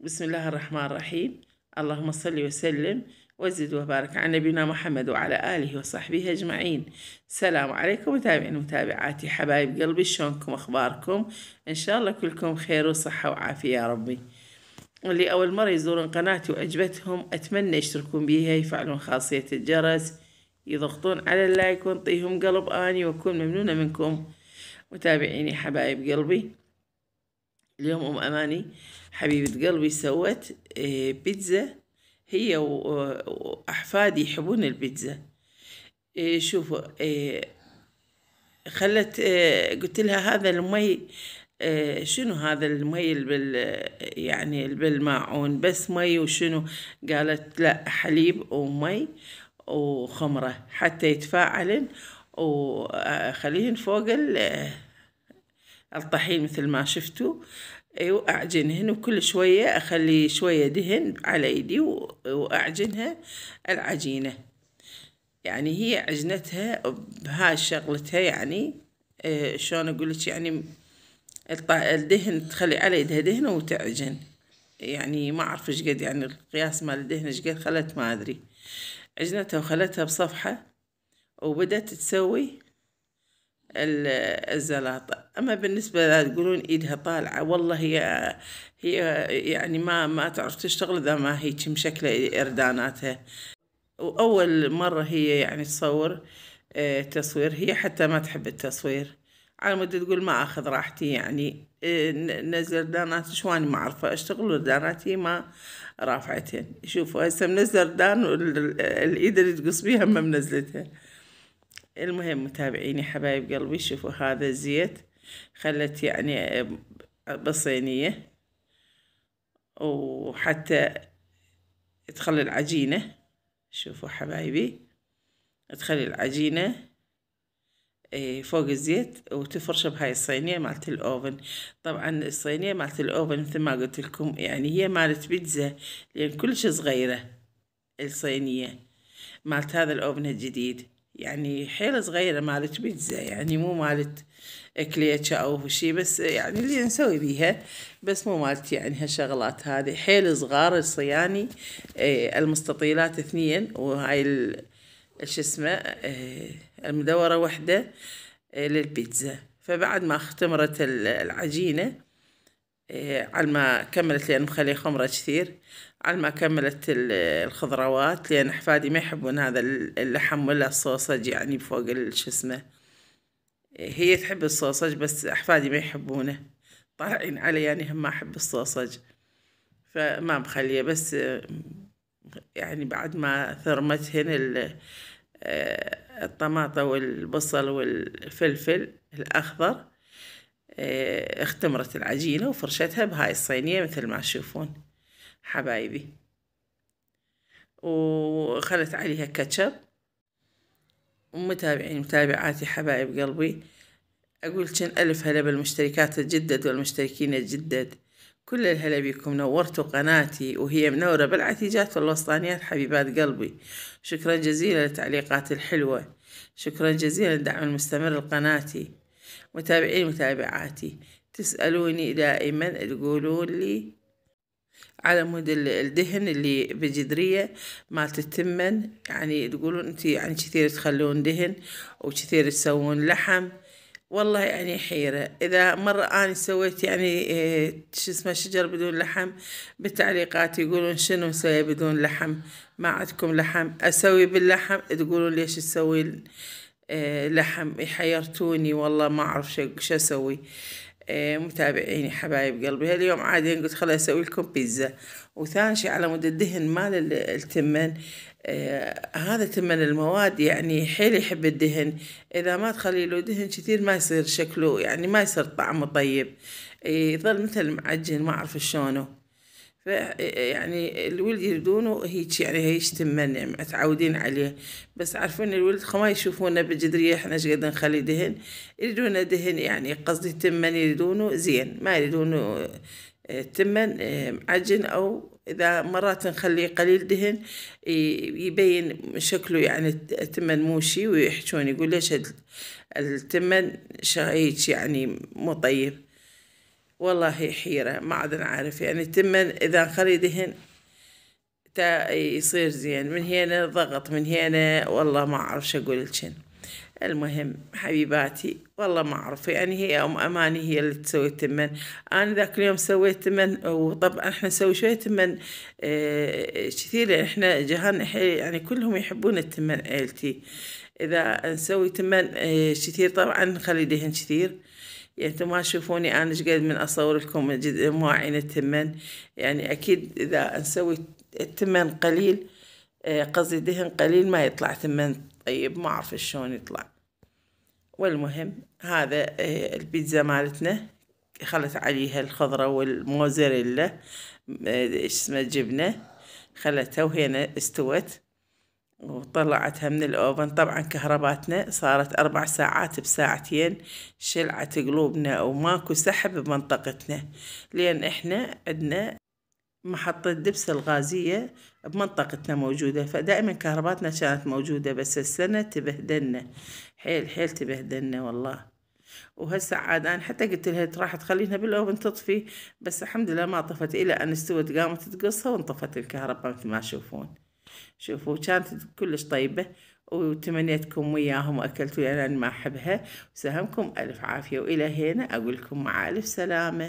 بسم الله الرحمن الرحيم اللهم صل وسلم وزد وبارك على نبينا محمد وعلى آله وصحبه أجمعين السلام عليكم متابعين ومتابعاتي حبايب قلبي شلونكم أخباركم إن شاء الله كلكم خير وصحة وعافية يا ربي اللي أول مرة يزورون قناتي وأجبتهم أتمنى يشتركون بيها يفعلون خاصية الجرس يضغطون على اللايك ونطيهم قلب آني وأكون ممنونة منكم متابعيني حبايب قلبي اليوم ام اماني حبيبه قلبي سوت إيه، بيتزا هي واحفادي يحبون البيتزا إيه، شوفوا إيه، خلت قلت لها هذا المي شنو هذا المي بال يعني بالماعون بس مي وشنو قالت لا حليب ومي وخمرة حتى يتفاعلن وخليهن فوق ال الطحين مثل ما شفتوا أيوة، وأعجنهن وكل شوية أخلي شوية دهن على إيدي وأعجنها العجينة يعني هي عجنتها بهاي شغلتها يعني آه، شلون لك يعني الدهن تخلي على يدها دهن وتعجن يعني ما أعرف إيش قد يعني القياس مال الدهن إيش قد خلت ما أدري عجنتها وخلتها بصفحة وبدت تسوي الزلاطة أما بالنسبة لها تقولون إيدها طالعة والله هي هي يعني ما ما تعرف تشتغل إذا ما هي مشكلة إرداناتها وأول مرة هي يعني تصور آه، تصوير هي حتى ما تحب التصوير على مدة تقول ما أخذ راحتي يعني آه، نزل دانات شواني ما أعرفه أشتغل داناتي ما رافعتهن شوفوا هسه منزل دان الإيد اللي تقص بيها ما منزلتها المهم متابعيني حبايب قلبي شوفوا هذا الزيت خلت يعني بصينية وحتى تخلي العجينة شوفوا حبايبي تخلي العجينة إيه، فوق الزيت وتفرش بهاي الصينية مالت الأوفن طبعا الصينية مالت الأوفن مثل ما قلت لكم يعني هي مالت بيتزا لأن كلش صغيرة الصينية مالت هذا الأوفن الجديد يعني حيل صغيرة مالت بيتزا يعني مو مالت كليتشا أو شي بس يعني اللي نسوي بيها بس مو مالت يعني هالشغلات هذه حيل صغار الصياني إيه، المستطيلات اثنين وهاي شو اسمه إيه، المدورة وحدة إيه، للبيتزا فبعد ما اختمرت العجينة إيه، على ما كملت لأن مخلي خمرة كثير على ما كملت الخضروات لأن أحفادي ما يحبون هذا اللحم ولا الصوصج يعني فوق شو اسمه إيه، هي تحب الصوصج بس أحفادي ما يحبونه طالعين علي يعني هم ما أحب الصوصج فما مخليه بس يعني بعد ما ثرمتهن إيه، الطماطة والبصل والفلفل الأخضر آه، اختمرت العجينة وفرشتها بهاي الصينية مثل ما تشوفون حبايبي وخلت عليها كاتشب ومتابعين متابعاتي حبايب قلبي أقول شن ألف هلا بالمشتركات الجدد والمشتركين الجدد كل الهلا بيكم نورتوا قناتي وهي منورة بالعتيجات والوسطانيات حبيبات قلبي شكرا جزيلا للتعليقات الحلوة شكرا جزيلا للدعم المستمر لقناتي متابعين متابعاتي تسألوني دائما تقولون لي على مود الدهن اللي بجدرية مالت التمن يعني تقولون انت يعني كثير تخلون دهن وكثير تسوون لحم والله يعني حيرة إذا مرة أنا سويت يعني إيه، شو اسمه شجر بدون لحم بالتعليقات يقولون شنو نسوي بدون لحم ما عندكم لحم أسوي باللحم تقولون ليش تسوي آه، لحم حيرتوني والله ما أعرف شو أسوي آه، متابعيني حبايب قلبي هاليوم عادي قلت خليني اسوي لكم بيتزا وثاني شيء على مود الدهن مال التمن آه هذا تمن المواد يعني حيل يحب الدهن اذا ما تخلي له دهن كثير ما يصير شكله يعني ما يصير طعمه طيب إيه، يظل مثل معجن ما اعرف شلونه يعني الولد يردونه هيك يعني هيش تمن متعودين عليه بس عارفين الولد ما يشوفونا بالجدرية احنا ايش قد نخلي دهن يريدون دهن يعني قصدي تمن يريدونه زين ما يريدونه آه، تمن آه، معجن او اذا مرات نخليه قليل دهن يبين شكله يعني تمن موشي ويحجون يقول ليش التمن هيك يعني مو طيب والله حيرة ما عاد نعرف يعني تمن إذا خلي دهن تا يصير زين من هنا ضغط من هنا والله ما أعرف شو أقول لكن المهم حبيباتي والله ما أعرف يعني هي أم أماني هي اللي تسوي التمن أنا ذاك اليوم سويت تمن وطبعا إحنا نسوي شوية تمن اه كثير لأن إحنا جهان يعني كلهم يحبون التمن عيلتي إذا نسوي تمن اه كثير طبعا نخلي دهن كثير يعني انتم ما تشوفوني انا ايش قد من اصور لكم مواعين التمن يعني اكيد اذا نسوي التمن قليل آه، قصدي دهن قليل ما يطلع تمن طيب ما اعرف شلون يطلع والمهم هذا آه، البيتزا مالتنا خلت عليها الخضرة والموزاريلا آه، ايش اسمه جبنه خلتها وهنا استوت وطلعتها من الأوفن طبعا كهرباتنا صارت أربع ساعات بساعتين شلعت قلوبنا وماكو سحب بمنطقتنا لأن إحنا عندنا محطة دبس الغازية بمنطقتنا موجودة فدائما كهرباتنا كانت موجودة بس السنة تبهدلنا حيل حيل تبهدلنا والله وهسه عاد انا حتى قلت لها راح تخلينا بالاوفن تطفي بس الحمد لله ما طفت الى ان استوت قامت تقصها وانطفت الكهرباء مثل ما تشوفون شوفوا كانت كلش طيبة وتمنيتكم وياهم وأكلت ويا أنا ما أحبها وسهمكم ألف عافية وإلى هنا أقول لكم مع ألف سلامة